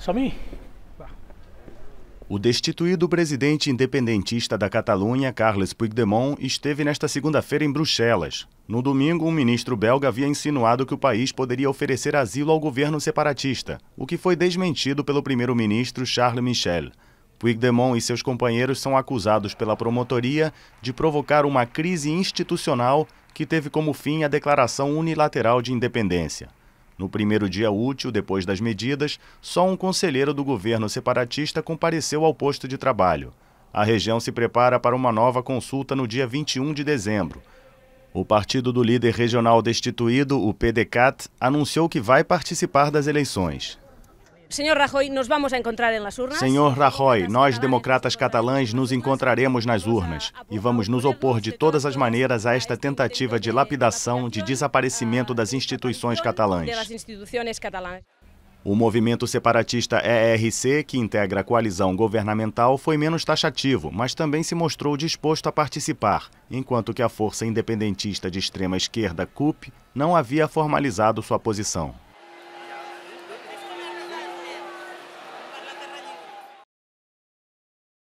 Só mim? O destituído presidente independentista da Catalunha, Carles Puigdemont, esteve nesta segunda-feira em Bruxelas. No domingo, um ministro belga havia insinuado que o país poderia oferecer asilo ao governo separatista, o que foi desmentido pelo primeiro-ministro Charles Michel. Puigdemont e seus companheiros são acusados pela promotoria de provocar uma crise institucional que teve como fim a declaração unilateral de independência. No primeiro dia útil, depois das medidas, só um conselheiro do governo separatista compareceu ao posto de trabalho. A região se prepara para uma nova consulta no dia 21 de dezembro. O partido do líder regional destituído, o PDCAT, anunciou que vai participar das eleições. Senhor Rajoy, nos vamos encontrar nas urnas? Senhor Rajoy, nós democratas catalães nos encontraremos nas urnas e vamos nos opor de todas as maneiras a esta tentativa de lapidação, de desaparecimento das instituições catalãs. O movimento separatista ERC, que integra a coalizão governamental, foi menos taxativo, mas também se mostrou disposto a participar, enquanto que a força independentista de extrema esquerda, CUP, não havia formalizado sua posição.